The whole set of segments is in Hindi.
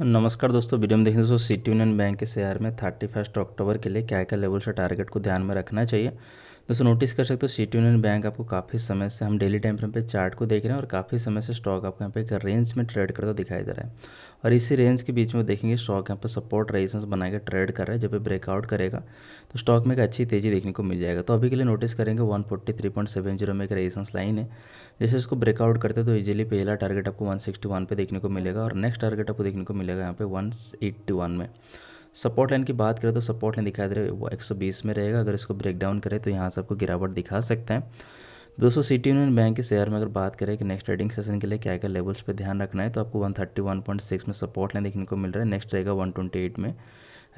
नमस्कार दोस्तों वीडियो में देखें दोस्तों सिटी यूनियन बैंक के शेयर में थर्टी फर्स्ट अक्टूबर के लिए क्या क्या लेवल और टारगेट को ध्यान में रखना चाहिए दोस्तों नोटिस कर सकते हो सिटी यूनियन बैंक आपको काफ़ी समय से हम डेली टाइम फ्रेम पे चार्ट को देख रहे हैं और काफ़ी समय से स्टॉक आपको यहाँ पे एक रेंज में ट्रेड करता दिखाई दे रहा है और इसी रेंज के बीच में देखेंगे स्टॉक यहाँ पर सपोर्ट रेजिस्टेंस बना के ट्रेड कर रहा है जब ये ब्रेकआउट करेगा तो स्टॉक में एक अच्छी तेज़ी देखने को मिल जाएगा तो अभी के लिए नोटिस करेंगे वन में एक रेजिस्टेंस लाइन है जैसे इसको ब्रेकआउट करते तो ईजिली पहला टारगेट आपको वन पे देखने को मिलेगा और नेक्स्ट टारगेट आपको देखने को मिलेगा यहाँ पे वन में सपोर्ट लाइन की बात करें तो सपोर्ट लाइन दिखाई दे रहा है वो 120 में रहेगा अगर इसको ब्रेक डाउन करें तो यहाँ से आपको गिरावट दिखा सकते हैं दोस्तों सिटी यूनियन बैंक के शेयर में अगर बात करें कि नेक्स्ट ट्रेडिंग सेशन के लिए क्या क्या लेवल्स पर ध्यान रखना है तो आपको वन में सपोर्ट लाइन देखने को मिल रहा है नेक्स्ट रहेगा वन में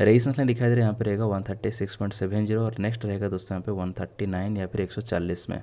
रेजिस्टेंस लाइन दिखाई दे रहा है यहाँ पर रहेगा वन और नेक्स्ट रहेगा दोस्तों यहाँ पर वन या फिर एक में